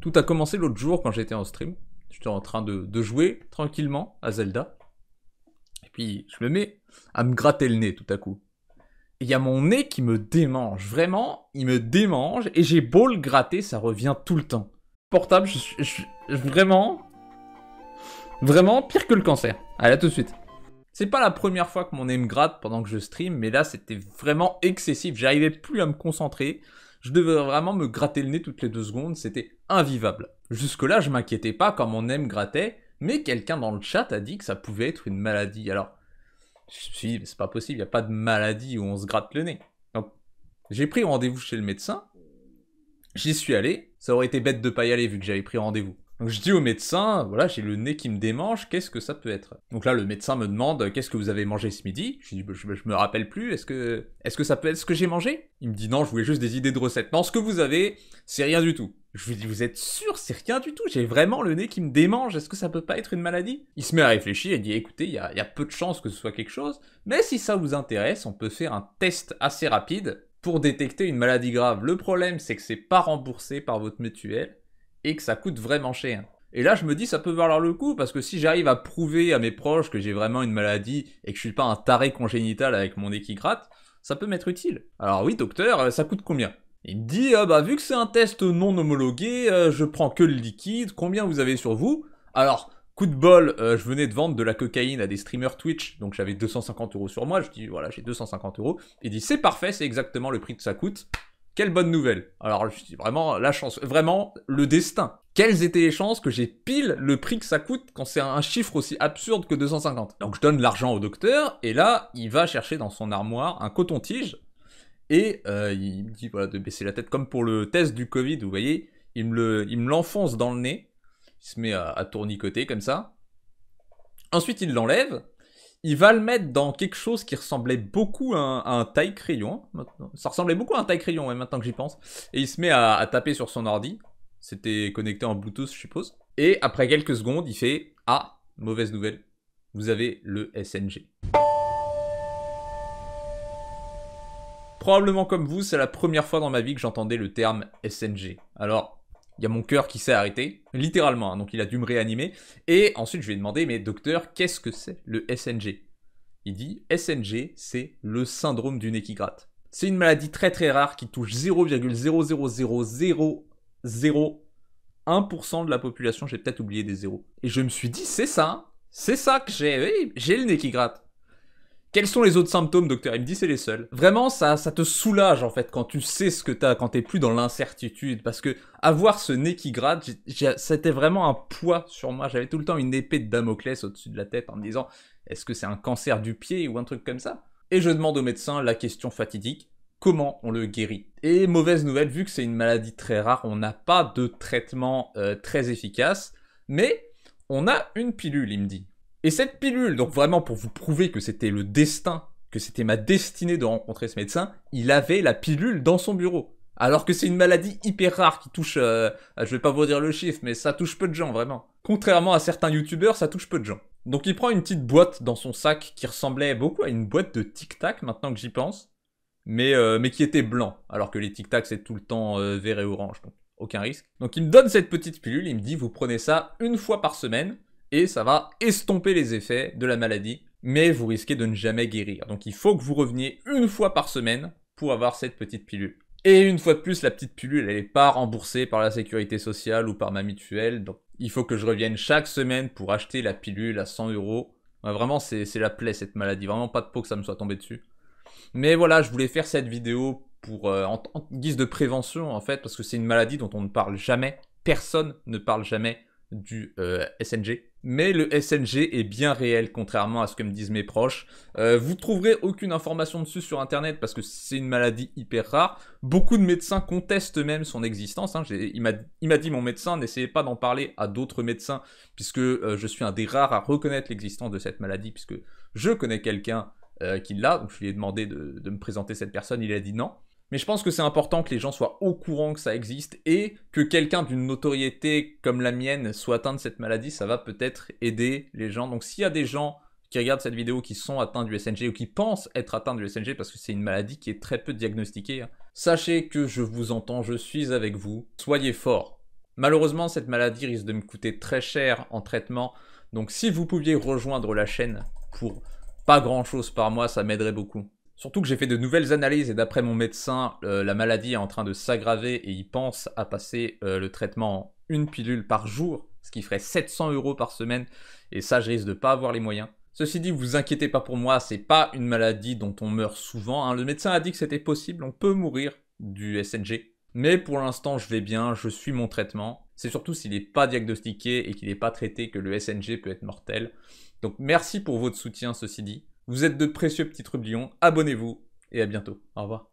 Tout a commencé l'autre jour quand j'étais en stream. J'étais en train de, jouer tranquillement à Zelda. Et puis je me mets à me gratter le nez tout à coup. Il y a mon nez qui me démange, vraiment, il me démange, et j'ai beau le gratter, ça revient tout le temps. Portable, je, suis vraiment, vraiment pire que le cancer. Allez, à tout de suite. C'est pas la première fois que mon nez me gratte pendant que je stream, mais là c'était vraiment excessif, j'arrivais plus à me concentrer. Je devais vraiment me gratter le nez toutes les deux secondes, c'était invivable. Jusque-là, je m'inquiétais pas quand mon nez me grattait, mais quelqu'un dans le chat a dit que ça pouvait être une maladie. Alors, je me suis dit, c'est pas possible, il n'y a pas de maladie où on se gratte le nez. Donc, j'ai pris rendez-vous chez le médecin, j'y suis allé, ça aurait été bête de pas y aller vu que j'avais pris rendez-vous. Donc je dis au médecin, voilà, j'ai le nez qui me démange, qu'est-ce que ça peut être Donc là, le médecin me demande, euh, qu'est-ce que vous avez mangé ce midi Je dis, bah, bah, je, me rappelle plus, est-ce que, est-ce que ça peut être ce que j'ai mangé Il me dit, non, je voulais juste des idées de recettes. Non, ce que vous avez, c'est rien du tout. Je lui dis, vous êtes sûr, c'est rien du tout, j'ai vraiment le nez qui me démange, est-ce que ça peut pas être une maladie Il se met à réfléchir et dit, écoutez, il y a, peu de chances que ce soit quelque chose, mais si ça vous intéresse, on peut faire un test assez rapide pour détecter une maladie grave. Le problème, c'est que c'est pas remboursé par votre mutuelle et que ça coûte vraiment cher. Et là, je me dis, ça peut valoir le coup, parce que si j'arrive à prouver à mes proches que j'ai vraiment une maladie et que je suis pas un taré congénital avec mon nez qui gratte, ça peut m'être utile. Alors oui, docteur, euh, ça coûte combien Il me dit, ah bah vu que c'est un test non homologué, euh, je prends que le liquide, combien vous avez sur vous Alors, coup de bol, euh, je venais de vendre de la cocaïne à des streamers Twitch, donc j'avais 250 euros sur moi, je dis, voilà, j'ai 250 euros. Il dit, c'est parfait, c'est exactement le prix que ça coûte, quelle bonne nouvelle. Alors, je suis vraiment la chance, vraiment le destin. Quelles étaient les chances que j'ai pile le prix que ça coûte quand c'est un chiffre aussi absurde que 250 Donc je donne l'argent au docteur et là, il va chercher dans son armoire un coton-tige et euh, il me dit voilà de baisser la tête comme pour le test du Covid, vous voyez, il me l'enfonce dans le nez, il se met à, à tournicoter comme ça. Ensuite, il l'enlève il va le mettre dans quelque chose qui ressemblait beaucoup à un, taille crayon. Hein, Ça ressemblait beaucoup à un taille crayon, maintenant que j'y pense. Et il se met à, à taper sur son ordi. C'était connecté en Bluetooth, je suppose. Et après quelques secondes, il fait Ah, mauvaise nouvelle, vous avez le SNG. Probablement comme vous, c'est la première fois dans ma vie que j'entendais le terme SNG. Alors, il y a mon cœur qui s'est arrêté, littéralement, hein, donc il a dû me réanimer. Et ensuite, je lui ai demandé, mais docteur, qu'est-ce que c'est le SNG Il dit, SNG, c'est le syndrome du nez qui gratte. C'est une maladie très très rare qui touche 0,000001% de la population, j'ai peut-être oublié des zéros. Et je me suis dit, c'est ça, c'est ça que j'ai, j'ai le nez qui gratte. Quels sont les autres symptômes, docteur Il me dit c'est les seuls. Vraiment, ça, ça te soulage en fait quand tu sais ce que t'as, quand t'es plus dans l'incertitude. Parce que avoir ce nez qui gratte, c'était vraiment un poids sur moi. J'avais tout le temps une épée de Damoclès au-dessus de la tête en me disant est-ce que c'est un cancer du pied ou un truc comme ça Et je demande au médecin la question fatidique comment on le guérit Et mauvaise nouvelle, vu que c'est une maladie très rare, on n'a pas de traitement euh, très efficace, mais on a une pilule, il me dit. Et cette pilule, donc vraiment pour vous prouver que c'était le destin, que c'était ma destinée de rencontrer ce médecin, il avait la pilule dans son bureau. Alors que c'est une maladie hyper rare qui touche, euh, euh, je vais pas vous dire le chiffre, mais ça touche peu de gens vraiment. Contrairement à certains youtubeurs, ça touche peu de gens. Donc il prend une petite boîte dans son sac qui ressemblait beaucoup à une boîte de Tic Tac maintenant que j'y pense, mais, euh, mais qui était blanc, alors que les Tic Tac c'est tout le temps vert et orange, donc aucun risque. Donc il me donne cette petite pilule, il me dit vous prenez ça une fois par semaine, et ça va estomper les effets de la maladie, mais vous risquez de ne jamais guérir. Donc il faut que vous reveniez une fois par semaine pour avoir cette petite pilule. Et une fois de plus, la petite pilule, elle n'est pas remboursée par la sécurité sociale ou par ma mutuelle, donc il faut que je revienne chaque semaine pour acheter la pilule à 100 euros. vraiment, c'est la plaie cette maladie, vraiment pas de peau que ça me soit tombé dessus. Mais voilà, je voulais faire cette vidéo pour euh, en guise de prévention en fait, parce que c'est une maladie dont on ne parle jamais, personne ne parle jamais du euh, SNG. Mais le SNG est bien réel, contrairement à ce que me disent mes proches. Vous euh, vous trouverez aucune information dessus sur Internet parce que c'est une maladie hyper rare. Beaucoup de médecins contestent même son existence. Hein. Il m'a dit mon médecin, n'essayez pas d'en parler à d'autres médecins puisque euh, je suis un des rares à reconnaître l'existence de cette maladie puisque je connais quelqu'un qui l'a. Donc je lui ai demandé de me présenter cette personne, il a dit non mais je pense que c'est important que les gens soient au courant que ça existe et que quelqu'un d'une notoriété comme la mienne soit atteint de cette maladie, ça va peut-être aider les gens. Donc s'il y a des gens qui regardent cette vidéo qui sont atteints du SNG ou qui pensent être atteints du SNG parce que c'est une maladie qui est très peu diagnostiquée, hein, sachez que je vous entends, je suis avec vous, soyez forts. Malheureusement, cette maladie risque de me coûter très cher en traitement, donc si vous pouviez rejoindre la chaîne pour pas grand chose par mois, ça m'aiderait beaucoup. Surtout que j'ai fait de nouvelles analyses et d'après mon médecin, euh, la maladie est en train de s'aggraver et il pense à passer euh, le traitement en une pilule par jour, ce qui ferait 700 euros par semaine. Et ça, je risque de pas avoir les moyens. Ceci dit, vous inquiétez pas pour moi, c'est pas une maladie dont on meurt souvent. Hein. Le médecin a dit que c'était possible, on peut mourir du SNG. Mais pour l'instant, je vais bien, je suis mon traitement. C'est surtout s'il n'est pas diagnostiqué et qu'il n'est pas traité que le SNG peut être mortel. Donc merci pour votre soutien, ceci dit. Vous êtes de précieux petits trublions, abonnez-vous et à bientôt. Au revoir.